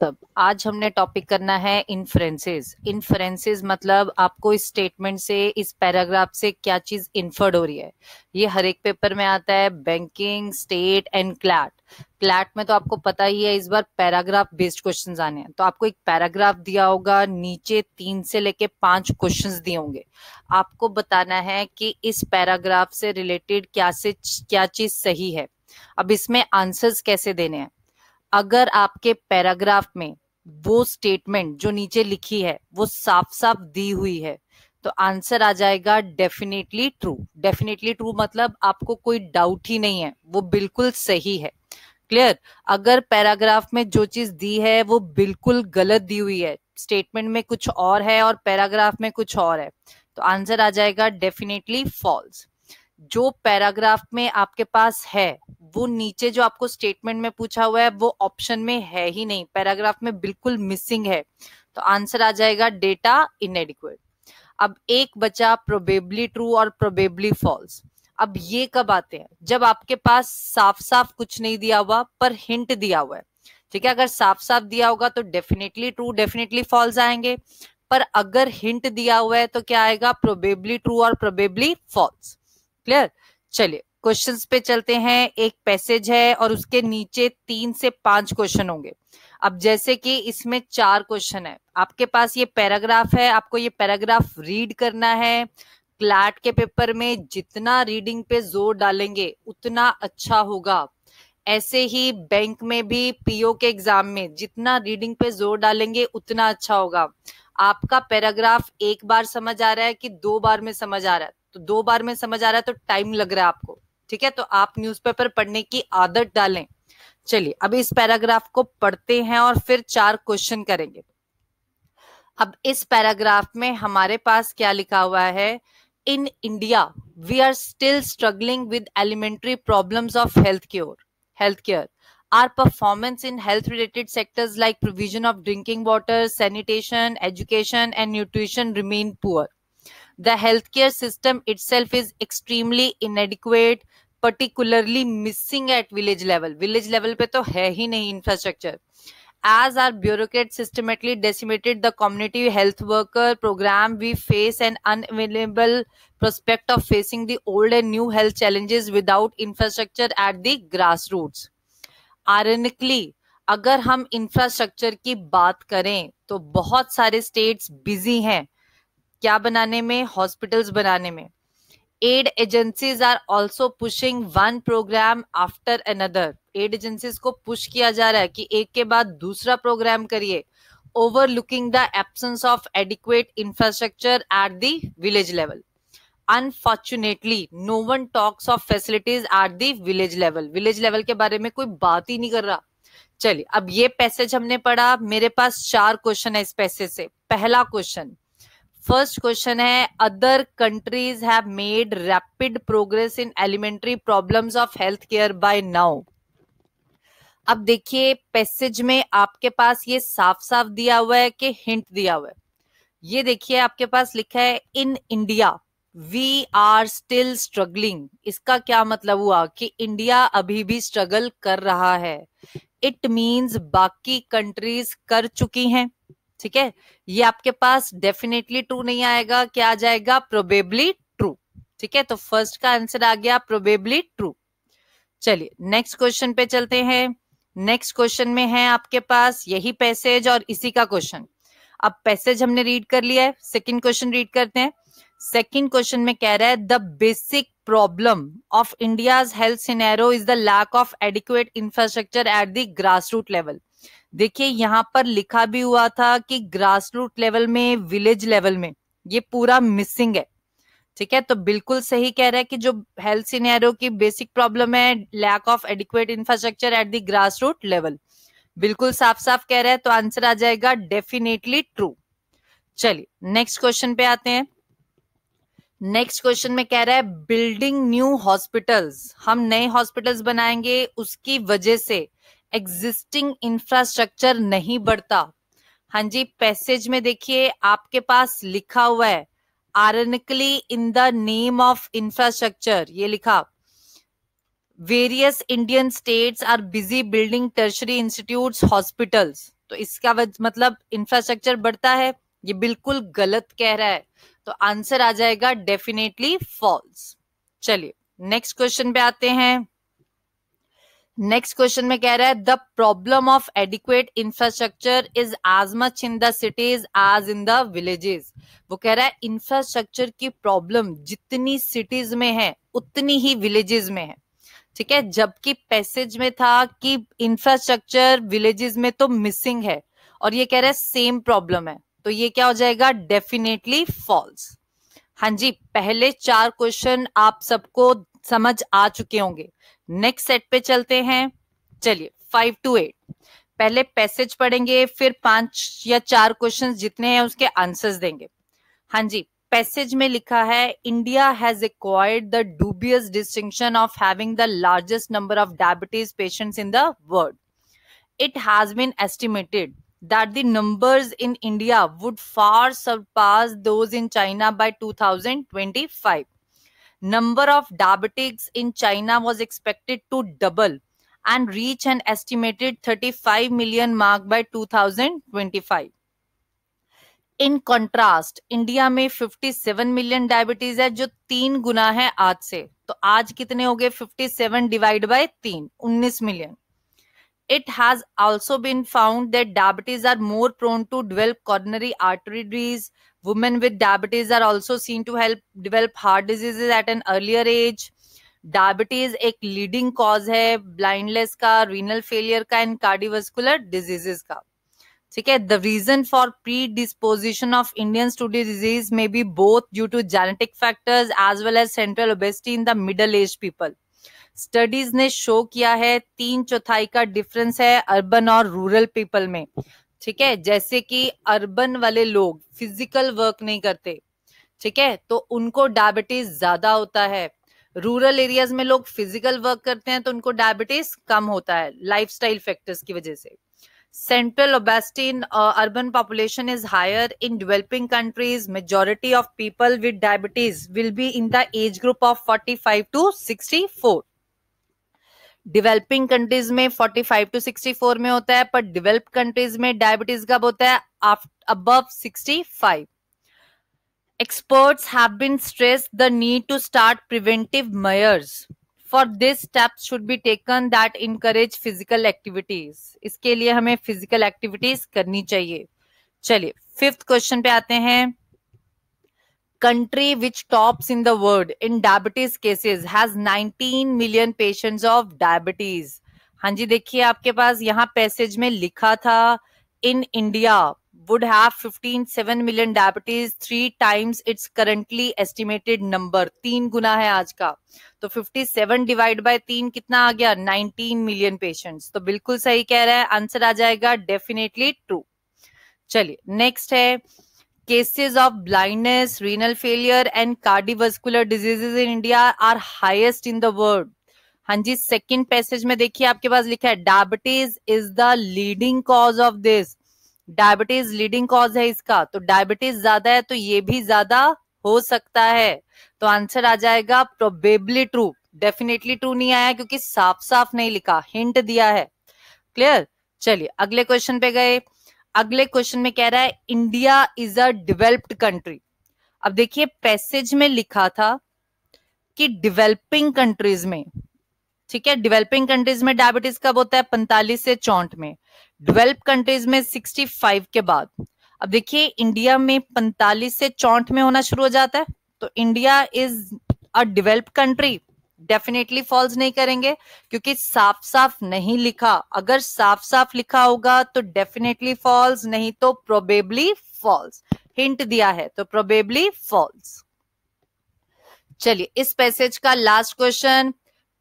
तब आज हमने टॉपिक करना है इन्फ्रेंसेज इन्फ्रेंसेज मतलब आपको इस स्टेटमेंट से इस पैराग्राफ से क्या चीज इन्फर्ड हो रही है ये हर एक पेपर में आता है banking state and CLAT CLAT में तो आपको पता ही है इस बार पैराग्राफ बेस्ड क्वेश्चन आने हैं तो आपको एक पैराग्राफ दिया होगा नीचे तीन से लेके पांच क्वेश्चन दिए होंगे आपको बताना है कि इस पैराग्राफ से रिलेटेड क्या से क्या चीज सही है अब इसमें आंसर्स कैसे देने हैं अगर आपके पैराग्राफ में वो स्टेटमेंट जो नीचे लिखी है वो साफ साफ दी हुई है तो आंसर आ जाएगा डेफिनेटली ट्रू डेफिनेटली ट्रू मतलब आपको कोई डाउट ही नहीं है वो बिल्कुल सही है क्लियर अगर पैराग्राफ में जो चीज दी है वो बिल्कुल गलत दी हुई है स्टेटमेंट में कुछ और है और पैराग्राफ में कुछ और है तो आंसर आ जाएगा डेफिनेटली फॉल्स जो पैराग्राफ में आपके पास है वो नीचे जो आपको स्टेटमेंट में पूछा हुआ है वो ऑप्शन में है ही नहीं पैराग्राफ में बिल्कुल मिसिंग है तो आंसर आ जाएगा डेटा इनएडिक्वेट अब एक बचा प्रोबेबली ट्रू और प्रोबेबली फॉल्स अब ये कब आते हैं जब आपके पास साफ साफ कुछ नहीं दिया हुआ पर हिंट दिया हुआ है ठीक है अगर साफ साफ दिया होगा तो डेफिनेटली ट्रू डेफिनेटली फॉल्स आएंगे पर अगर हिंट दिया हुआ है तो क्या आएगा प्रोबेबली ट्रू और प्रोबेबली फॉल्स क्लियर चलिए क्वेश्चंस पे चलते हैं एक पैसेज है और उसके नीचे तीन से पांच क्वेश्चन होंगे अब जैसे कि इसमें चार क्वेश्चन है आपके पास ये पैराग्राफ है आपको ये पैराग्राफ रीड करना है क्लैट के पेपर में जितना रीडिंग पे जोर डालेंगे उतना अच्छा होगा ऐसे ही बैंक में भी पीओ के एग्जाम में जितना रीडिंग पे जोर डालेंगे उतना अच्छा होगा आपका पैराग्राफ एक बार समझ आ रहा है कि दो बार में समझ आ रहा है तो दो बार में समझ आ रहा है तो टाइम लग रहा है आपको ठीक है तो आप न्यूज़पेपर पढ़ने की आदत डालें चलिए अब इस पैराग्राफ को पढ़ते हैं और फिर चार क्वेश्चन करेंगे अब इस पैराग्राफ में हमारे पास क्या लिखा हुआ है in India we are still struggling with elementary problems of health care health care are performance in health related sectors like provision of drinking water sanitation education and nutrition remain poor The healthcare system itself is extremely inadequate, particularly missing at village level. Village level pe to hai hi nahi infrastructure. As our bureaucrats systematically decimated the community health worker program, we face an unavailable prospect of facing the old and new health challenges without infrastructure at the grassroots. Ironically, अगर हम infrastructure की बात करें तो बहुत सारे states busy हैं क्या बनाने में हॉस्पिटल्स बनाने में aid agencies are also pushing one program after another aid agencies को पुश किया जा रहा है कि एक के बाद दूसरा प्रोग्राम करिए overlooking the absence of adequate infrastructure at the village level unfortunately no one talks of facilities at the village level village level के बारे में कोई बात ही नहीं कर रहा चलिए अब ये पैसेज हमने पढ़ा मेरे पास चार क्वेश्चन है इस पैसे से पहला क्वेश्चन फर्स्ट क्वेश्चन है other countries have made rapid progress in elementary problems of health care by now अब देखिए पैसेज में आपके पास ये साफ साफ दिया हुआ है कि हिंट दिया हुआ है ये देखिए आपके पास लिखा है in India we are still struggling इसका क्या मतलब हुआ कि इंडिया अभी भी स्ट्रगल कर रहा है इट मीन्स बाकी कंट्रीज कर चुकी हैं ठीक है ये आपके पास डेफिनेटली ट्रू नहीं आएगा क्या आ जाएगा प्रोबेबली ट्रू ठीक है तो फर्स्ट का आंसर आ गया प्रोबेबली ट्रू चलिए नेक्स्ट क्वेश्चन पे चलते हैं नेक्स्ट क्वेश्चन में है आपके पास यही पैसेज और इसी का क्वेश्चन अब पैसेज हमने रीड कर लिया है सेकेंड क्वेश्चन रीड करते हैं सेकेंड क्वेश्चन में कह रहा है the basic problem of India's health scenario is the lack of adequate infrastructure at the grass root level देखिए यहाँ पर लिखा भी हुआ था कि ग्रास रूट लेवल में विलेज लेवल में ये पूरा मिसिंग है ठीक है तो बिल्कुल सही कह रहा है कि जो हेल्थ सीनियरों की बेसिक प्रॉब्लम है lack of adequate infrastructure at the grass root level बिल्कुल साफ साफ कह रहा है तो आंसर आ जाएगा डेफिनेटली ट्रू चलिए नेक्स्ट क्वेश्चन पे आते हैं नेक्स्ट क्वेश्चन में कह रहा है बिल्डिंग न्यू हॉस्पिटल्स हम नए हॉस्पिटल्स बनाएंगे उसकी वजह से एग्जिस्टिंग इंफ्रास्ट्रक्चर नहीं बढ़ता हाँ जी पैसेज में देखिए आपके पास लिखा हुआ है ironically in the name of infrastructure ये लिखा various Indian states are busy building tertiary institute hospitals तो इसका मतलब इंफ्रास्ट्रक्चर बढ़ता है ये बिल्कुल गलत कह रहा है तो आंसर आ जाएगा डेफिनेटली फॉल्स चलिए नेक्स्ट क्वेश्चन पे आते हैं नेक्स्ट क्वेश्चन में कह रहा है the problem of adequate infrastructure is as much in the cities as in the villages वो कह रहा है इंफ्रास्ट्रक्चर की प्रॉब्लम जितनी सिटीज में है उतनी ही विलेजेस में है ठीक है जबकि पैसेज में था कि इंफ्रास्ट्रक्चर विलेजेस में तो मिसिंग है और ये कह रहा है सेम प्रॉब्लम है तो ये क्या हो जाएगा डेफिनेटली फॉल्स हां जी पहले चार क्वेश्चन आप सबको समझ आ चुके होंगे नेक्स्ट सेट पे चलते हैं चलिए फाइव टू एट पहले पैसेज पढ़ेंगे फिर पांच या चार क्वेश्चन जितने हैं उसके आंसर्स देंगे हाँ जी पैसेज में लिखा है India has acquired the dubious distinction of having the largest number of diabetes patients in the world it has been estimated that the numbers in India would far surpass those in China by 2025. number of diabetics in China was expected to double and reach an estimated 35 million mark by 2025. In contrast India में 57 million diabetes है जो तीन गुना है आज से तो आज कितने हो गए 57 डिवाइड बाय तीन 19 million It has also been found that diabetes are more prone to develop coronary artery disease. Women with diabetes are also seen to help develop heart diseases at an earlier age. Diabetes एक leading cause है blindness का renal failure का and diseases. Diseases का ठीक है the reason for predisposition of disease may disease may be both due to genetic factors as well as central obesity in the middle age people studies ने show किया है तीन चौथाई का difference है अर्बन और रूरल पीपल में ठीक है जैसे कि अर्बन वाले लोग फिजिकल वर्क नहीं करते ठीक है तो उनको डायबिटीज ज्यादा होता है रूरल एरियाज में लोग फिजिकल वर्क करते हैं तो उनको डायबिटीज कम होता है लाइफ फैक्टर्स की वजह से central obesity in urban population is higher in developing countries majority of people with diabetes will be in the age group of forty five to sixty four developing countries में 45 to 64 में होता है पर developed countries में diabetes कब होता है above 65 experts have been stress the need to start preventive measures for this step should be taken that encourage physical activities इसके लिए हमें फिजिकल एक्टिविटीज करनी चाहिए चलिए फिफ्थ क्वेश्चन पे आते हैं country which tops in the world in diabetes cases has 19 million patients of diabetes हाँ जी देखिए आपके पास यहाँ पैसेज में लिखा था in India would have 15 7 million diabetes three times its currently estimated number तीन गुना है आज का तो 57 डिवाइड बाय तीन कितना आ गया 19 मिलियन पेशेंट्स तो बिल्कुल सही कह रहा है आंसर आ जाएगा डेफिनेटली ट्रू चलिए नेक्स्ट है cases of blindness, renal failure, and cardiovascular diseases in India are highest in the world. हाँ जी सेकेंड पैसेज में देखिए आपके पास लिखा है diabetes is the leading cause of this diabetes leading cause है इसका तो डायबिटीज ज्यादा है तो ये भी ज्यादा हो सकता है तो आंसर आ जाएगा प्रोबेबली ट्रू डेफिनेटली ट्रू नहीं आया क्योंकि साफ साफ नहीं लिखा हिंट दिया है क्लियर चलिए अगले क्वेश्चन पे गए अगले क्वेश्चन में कह रहा है India is a developed country अब देखिए पैसेज में लिखा था कि डेवलपिंग कंट्रीज में ठीक है डेवलपिंग कंट्रीज में डायबिटीज कब होता है पैंतालीस से चौंठ में डेवलप कंट्रीज में सिक्सटी फाइव के बाद अब देखिए इंडिया में पैंतालीस से चौंठ में होना शुरू हो जाता है तो India is a develop country definitely false नहीं करेंगे क्योंकि साफ साफ नहीं लिखा अगर साफ साफ लिखा होगा तो डेफिनेटली फॉल्स नहीं तो प्रोबेबली फॉल्स हिंट दिया है तो प्रोबेबली फॉल्स चलिए इस पैसेज का last question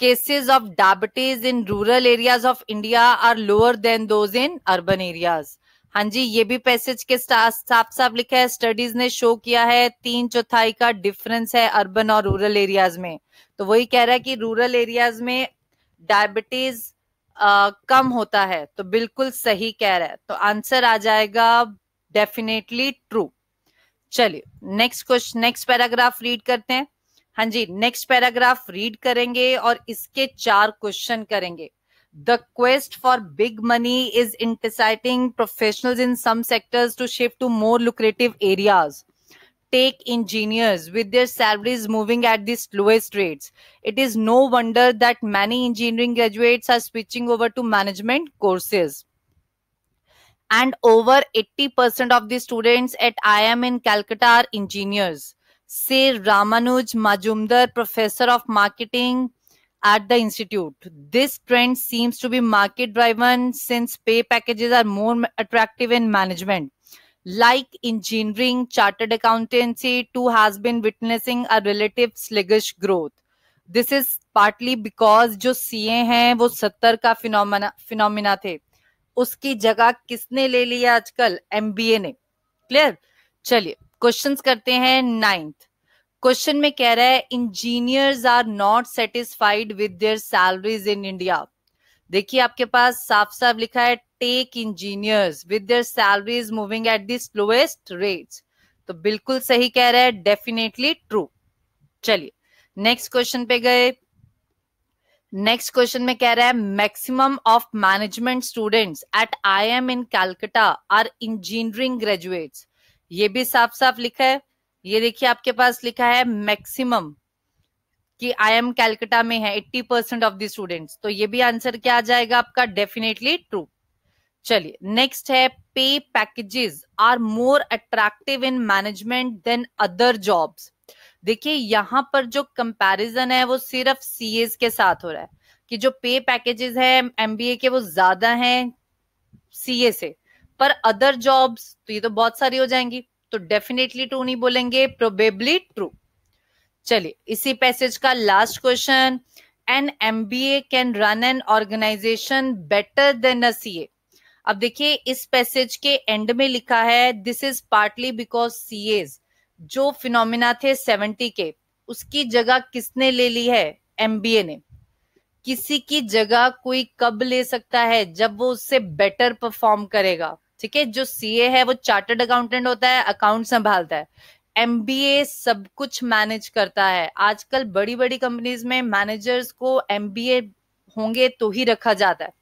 cases of diabetes in rural areas of India are lower than those in urban areas हाँ जी ये भी पैसेज के साफ साफ लिखा है स्टडीज ने शो किया है तीन चौथाई का डिफरेंस है अर्बन और रूरल एरियाज में तो वही कह रहा है कि रूरल एरियाज में डायबिटीज कम होता है तो बिल्कुल सही कह रहा है तो आंसर आ जाएगा डेफिनेटली ट्रू चलिए next question next paragraph read करते हैं हाँ जी नेक्स्ट पैराग्राफ रीड करेंगे और इसके चार क्वेश्चन करेंगे the quest for big money is inciting professionals in some sectors to shift to more lucrative areas. Take engineers with their salaries moving at the slowest rates. It is no wonder that many engineering graduates are switching over to management courses. And over 80% of the students at IIM in Calcutta are engineers. Say Ramanuj Majumdar, professor of marketing at the institute. This trend seems to be market driven since pay packages are more attractive in management. Like engineering, chartered accountancy too has been witnessing a relative sluggish growth. This is partly because जो CA हैं वो सत्तर का phenomena phenomena थे उसकी जगह किसने ले लिया आजकल MBA ने क्लियर चलिए क्वेश्चंस करते हैं नाइन्थ क्वेश्चन में कह रहा है engineers are not satisfied with their salaries in India देखिए आपके पास साफ साफ लिखा है tech engineers with their salaries moving at the slowest rates तो बिल्कुल सही कह रहा है डेफिनेटली ट्रू चलिए नेक्स्ट क्वेश्चन पे गए नेक्स्ट क्वेश्चन में कह रहा है maximum of management students at I M in Calcutta are engineering graduates ये भी साफ साफ लिखा है ये देखिए आपके पास लिखा है मैक्सिमम कि आई एम कैलकटा में है 80 परसेंट ऑफ द स्टूडेंट्स तो ये भी आंसर क्या आ जाएगा आपका डेफिनेटली ट्रू चलिए नेक्स्ट है pay packages are more attractive in management than other jobs देखिए यहां पर जो कंपैरिजन है वो सिर्फ सीएस के साथ हो रहा है कि जो पे पैकेजेस है एमबीए के वो ज्यादा हैं सीए से पर अदर जॉब्स तो ये तो बहुत सारी हो जाएंगी तो डेफिनेटली ट्रू नहीं बोलेंगे प्रोबेबली ट्रू चलिए इसी पैसेज का last question an M B A can run an organization better than a C A अब देखिए इस पैसेज के एंड में लिखा है this is partly because C As जो फिनोमिना थे सेवेंटी के उसकी जगह किसने ले ली है एमबीए ने किसी की जगह कोई कब ले सकता है जब वो उससे बेटर परफॉर्म करेगा ठीक है जो सीए है वो चार्टर्ड अकाउंटेंट होता है अकाउंट संभालता है एमबीए सब कुछ मैनेज करता है आजकल बड़ी बड़ी कंपनीज में मैनेजर्स को एमबीए होंगे तो ही रखा जाता है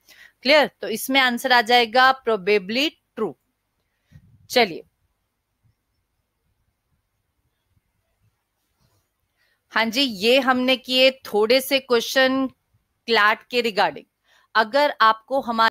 क्लियर तो इसमें आंसर आ जाएगा प्रोबेबली ट्रू चलिए हाँ जी ये हमने किए थोड़े से क्वेश्चन क्लैट के रिगार्डिंग अगर आपको हमारे